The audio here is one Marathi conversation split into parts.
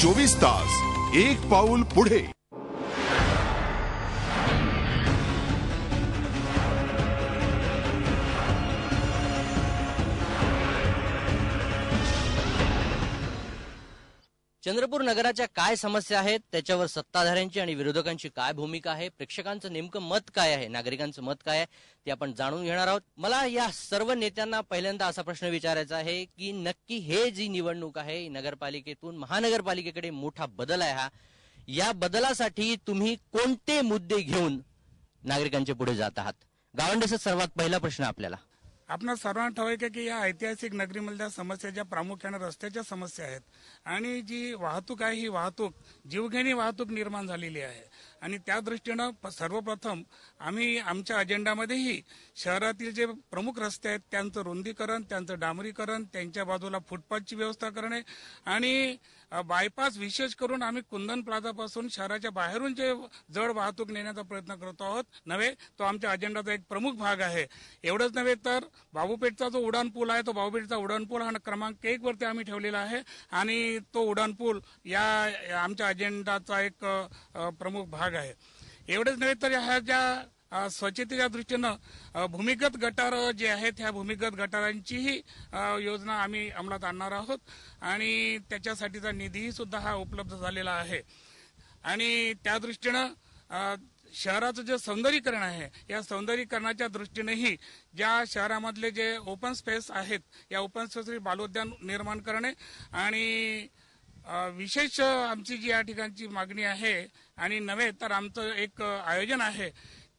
चोवीस तास एक पाऊल पुढे चंद्रपूर नगराच्या काय समस्या आहेत त्याच्यावर सत्ताधाऱ्यांची आणि विरोधकांची काय भूमिका आहे प्रेक्षकांचं नेमकं मत काय आहे नागरिकांचं मत काय आहे ते आपण जाणून घेणार आहोत मला या सर्व नेत्यांना पहिल्यांदा असा प्रश्न विचारायचा आहे की नक्की हे जी निवडणूक आहे नगरपालिकेतून महानगरपालिकेकडे मोठा बदल आहे हा या बदलासाठी तुम्ही कोणते मुद्दे घेऊन नागरिकांच्या पुढे जात आहात गावंडेचा सर्वात पहिला प्रश्न आपल्याला आपण सर्वांना ठवायक आहे की या ऐतिहासिक नगरीमधल्या समस्या ज्या प्रामुख्याने रस्त्याच्या समस्या आहेत आणि जी वाहतूक आहे ही वाहतूक जीवघेणी वाहतूक निर्माण झालेली आहे आणि त्या दृष्टीनं सर्वप्रथम आम्ही आमच्या अजेंडामध्येही शहरातील जे प्रमुख रस्ते आहेत त्यांचं रुंदीकरण त्यांचं डांबरीकरण त्यांच्या बाजूला फुटपाथची व्यवस्था करणे आणि बायपास विशेष करून आम्ही कुंदन प्लाझापासून शहराच्या बाहेरून जे जड वाहतूक नेण्याचा प्रयत्न करतो आहोत नव्हे तो आमच्या अजेंडाचा एक प्रमुख भाग आहे एवढंच नव्हे तर बाबूपेठचा जो उडान पूल आहे तो बाबूपेठचा उडान पूल हा क्रमांक एक वरती आम्ही ठेवलेला आहे आणि तो उडान पूल या आमच्या अजेंडाचा एक प्रमुख भाग आहे एवढंच नव्हे तर ह्या ज्या स्वच्छतेच्या दृष्टीनं भूमिगत गटार जे आहेत ह्या भूमिगत गटारांचीही योजना आम्ही अंमलात आणणार आहोत आणि त्याच्यासाठीचा निधीही सुद्धा हा उपलब्ध झालेला आहे आणि त्या दृष्टीनं शहराचं जे सौंदर्यीकरण आहे या सौंदर्यीकरणाच्या दृष्टीनेही ज्या शहरामधले जे ओपन स्पेस आहेत या ओपन स्पेसरी बालोद्यान निर्माण करणे आणि विशेष आमची जी या ठिकाणची मागणी आहे आणि नव्हे तर आमचं एक आयोजन आहे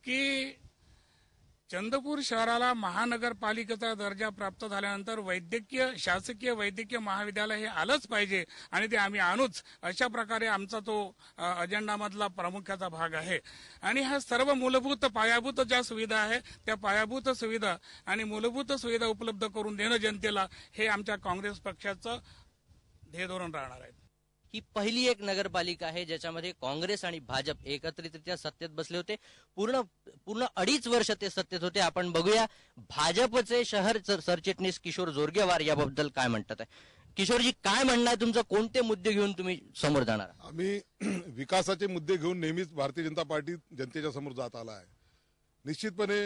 की चंद्रपूर शहराला महानगरपालिकेचा दर्जा प्राप्त झाल्यानंतर वैद्यकीय शासकीय वैद्यकीय महाविद्यालय हे आलंच पाहिजे आणि ते आम्ही आणूच अशा प्रकारे आमचा तो अजेंडामधला प्रामुख्याचा भाग आहे आणि हा सर्व मूलभूत पायाभूत ज्या सुविधा आहे त्या पायाभूत सुविधा आणि मूलभूत सुविधा उपलब्ध करून देणं जनतेला हे आमच्या काँग्रेस पक्षाचं ध्येय धोरण राहणार आहे ही पहिली एक नगरपालिका आहे ज्याच्यामध्ये काँग्रेस आणि भाजप एकत्रितरित्या सत्तेत बसले होते पूर्ण पूर्ण अडीच वर्ष ते सत्तेत होते आपण बघूया भाजपचे शहर सरचिटणीस किशोर जोरगेवार याबद्दल काय म्हणतात किशोरजी काय म्हणणार आहे तुमचं कोणते मुद्दे घेऊन तुम्ही समोर जाणार आम्ही विकासाचे मुद्दे घेऊन नेहमीच भारतीय जनता पार्टी जनतेच्या समोर जात आला आहे निश्चितपणे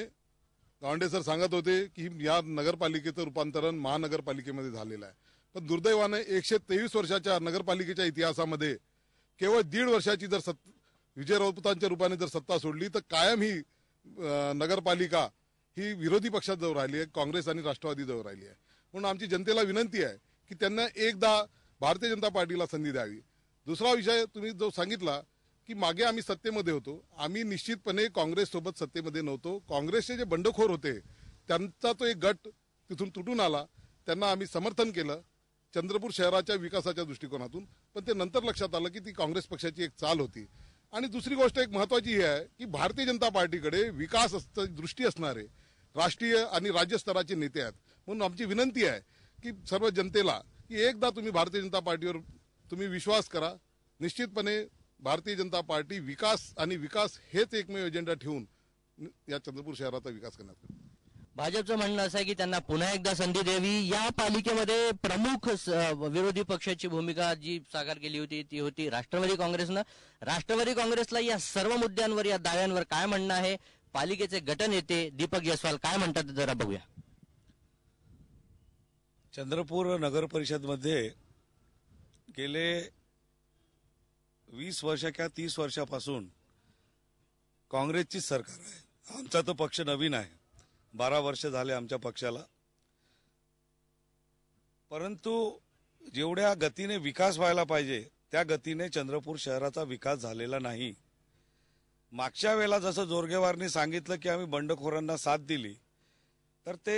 दांडे सर सांगत होते की या नगरपालिकेचं रूपांतरण महानगरपालिकेमध्ये झालेलं आहे तर दुर्दैवाने एकशे तेवीस वर्षाच्या नगरपालिकेच्या इतिहासामध्ये केवळ दीड वर्षाची जर सत् विजय राऊतांच्या रूपाने जर सत्ता सोडली तर कायम ही नगरपालिका ही विरोधी पक्षाजवळ राहिली आहे काँग्रेस आणि राष्ट्रवादी जवळ राहिली आहे म्हणून आमची जनतेला विनंती आहे की त्यांना एकदा भारतीय जनता पार्टीला संधी द्यावी दुसरा विषय तुम्ही जो सांगितला की मागे आम्ही सत्तेमध्ये होतो आम्ही निश्चितपणे काँग्रेससोबत सत्तेमध्ये नव्हतो काँग्रेसचे जे बंडखोर होते त्यांचा तो एक गट तिथून तुटून आला त्यांना आम्ही समर्थन केलं चंद्रपूर शहराच्या विकासाच्या दृष्टिकोनातून पण ते नंतर लक्षात आलं की ती काँग्रेस पक्षाची एक चाल होती आणि दुसरी गोष्ट एक महत्वाची ही आहे की भारतीय जनता पार्टीकडे विकास दृष्टी असणारे राष्ट्रीय आणि राज्य स्तराचे नेते आहेत म्हणून आमची विनंती आहे की सर्व जनतेला की एकदा तुम्ही भारतीय जनता पार्टीवर तुम्ही विश्वास करा निश्चितपणे भारतीय जनता पार्टी विकास आणि विकास हेच एकमेव एजेंडा ठेवून या चंद्रपूर शहराचा विकास करण्यात भाजपचं म्हणणं असं आहे की त्यांना पुन्हा एकदा संधी द्यावी या पालिकेमध्ये प्रमुख विरोधी पक्षाची भूमिका जी साकार केली होती ती होती राष्ट्रवादी काँग्रेसनं राष्ट्रवादी काँग्रेसला या सर्व मुद्द्यांवर या दाव्यांवर काय म्हणणं आहे पालिकेचे गटनेते दीपक जयस्वाल काय म्हणतात जरा बघूया चंद्रपूर नगर मध्ये गेले वीस वर्ष किंवा तीस वर्षापासून काँग्रेसचीच सरकार आहे आमचा तो पक्ष नवीन आहे बारा वर्ष झाले आमच्या पक्षाला परंतु जेवढ्या गतीने विकास व्हायला पाहिजे त्या गतीने चंद्रपूर शहराचा विकास झालेला नाही मागच्या वेळेला जसं जोरगेवारनी सांगितलं की आम्ही बंडखोरांना साथ दिली तर ते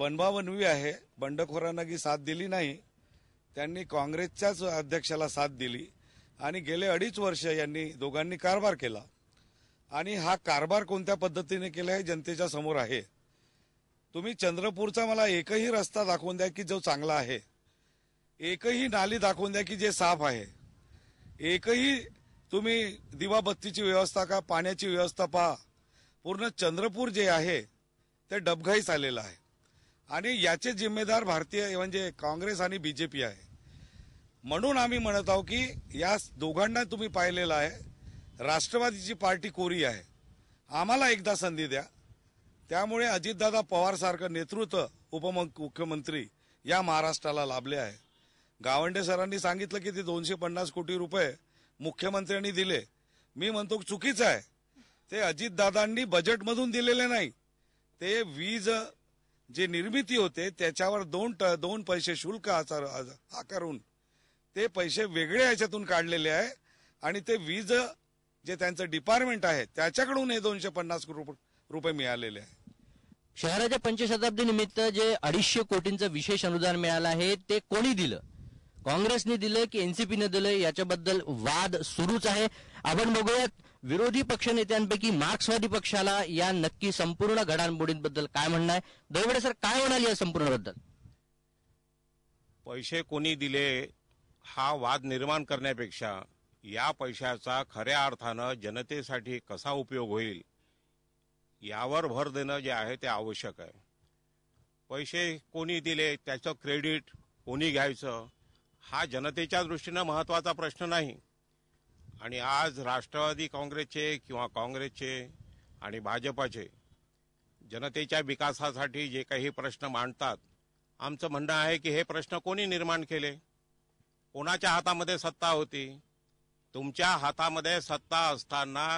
बनवाबनवी आहे बंडखोरांना की साथ दिली नाही त्यांनी काँग्रेसच्याच अध्यक्षाला साथ दिली आणि गेले अडीच वर्ष यांनी दोघांनी कारभार केला आणि हा कारभार कोणत्या पद्धतीने केला हे जनतेच्या समोर आहे तुम्ही चंद्रपूरचा मला एकही रस्ता दाखवून द्या की जो चांगला आहे एकही नाली दाखवून द्या की जे साफ आहे एकही तुम्ही दिवाबत्तीची व्यवस्था का पाण्याची व्यवस्था पहा पूर्ण चंद्रपूर जे आहे ते डबघाईस आलेलं आहे आणि याचे जिम्मेदार भारतीय म्हणजे काँग्रेस आणि बी जे पी आहे म्हणून आम्ही म्हणत आहोत की या दोघांना तुम्ही पाहिलेलं आहे राष्ट्रवादीची पार्टी कोरी आहे आम्हाला एकदा संधी द्या त्यामुळे अजितदादा पवारसारखं नेतृत्व उपमुख्यमंत्री या महाराष्ट्राला लाभले आहे गावंडे सरांनी सांगितलं की ते दोनशे पन्नास कोटी रुपये मुख्यमंत्र्यांनी दिले मी म्हणतो चुकीचं आहे ते अजितदादांनी बजेटमधून दिलेले नाही ते वीज जे निर्मिती होते त्याच्यावर दोन दोन पैसे शुल्क आकारून ते पैसे वेगळे याच्यातून काढलेले आहे आणि ते वीज जे त्यांचं डिपार्टमेंट आहे त्याच्याकडून हे दोनशे पन्नास रुपये मिळालेले आहे शहराच्या पंचशताब्दी निमित्त जे अडीचशे कोटींचं विशेष अनुदान मिळालं आहे ते कोणी दिलं काँग्रेसने दिलं की एनसीपीने दिलं याच्याबद्दल वाद सुरूच आहे आपण बघूयात विरोधी पक्षनेत्यांपैकी मार्क्सवादी पक्षाला या नक्की संपूर्ण घडामोडींबद्दल काय म्हणणं आहे दैवडे सर काय म्हणाल या संपूर्णबद्दल पैसे कोणी दिले हा वाद निर्माण करण्यापेक्षा या पैशाचा खऱ्या अर्थानं जनतेसाठी कसा उपयोग होईल यावर भर देणं जे आहे ते आवश्यक आहे पैसे कोणी दिले त्याचं क्रेडिट कोणी घ्यायचं हा जनतेच्या दृष्टीनं महत्त्वाचा प्रश्न नाही आणि आज राष्ट्रवादी काँग्रेसचे किंवा काँग्रेसचे आणि भाजपाचे जनतेच्या विकासासाठी जे काही प्रश्न मांडतात आमचं म्हणणं आहे की हे प्रश्न कोणी निर्माण केले कोणाच्या हातामध्ये सत्ता होती तुमच्या हातामध्ये सत्ता असताना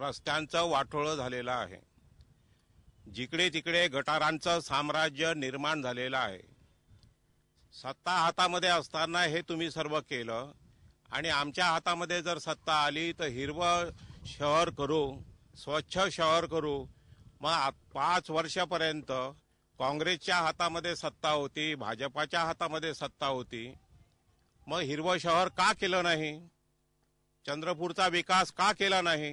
रस्त्यांचं वाटोळं झालेलं आहे जिकडे तिकडे गटारांचं साम्राज्य निर्माण झालेलं आहे सत्ता हातामध्ये असताना हे तुम्ही सर्व केलं आणि आमच्या हातामध्ये जर सत्ता आली तर हिरवं शहर करू स्वच्छ शहर करू मग पाच वर्षापर्यंत काँग्रेसच्या हातामध्ये सत्ता होती भाजपाच्या हातामध्ये सत्ता होती मग हिरवं शहर का केलं नाही चंद्रपूरचा विकास का केला नाही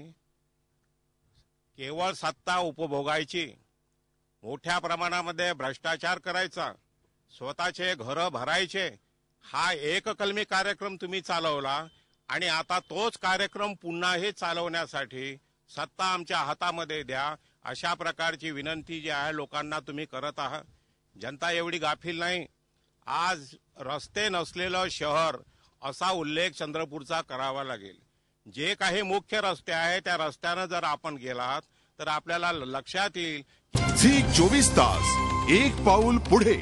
केवळ सत्ता उपभोगायची मोठ्या प्रमाणामध्ये भ्रष्टाचार करायचा स्वतःचे घरं भरायचे हा कलमी कार्यक्रम तुम्ही चालवला आणि आता तोच कार्यक्रम पुन्हाही चालवण्यासाठी सत्ता आमच्या हातामध्ये द्या अशा प्रकारची विनंती जी आहे लोकांना तुम्ही करत आहात जनता एवढी गाफील नाही आज रस्ते नसलेलं शहर असा उल्लेख चंद्रपूरचा करावा लागेल जे काही मुख्य रस्ते आहे त्या रस्त्यानं जर आपण गेलात तर आपल्याला लक्षात येईल झी चोवीस तास एक पाऊल पुढे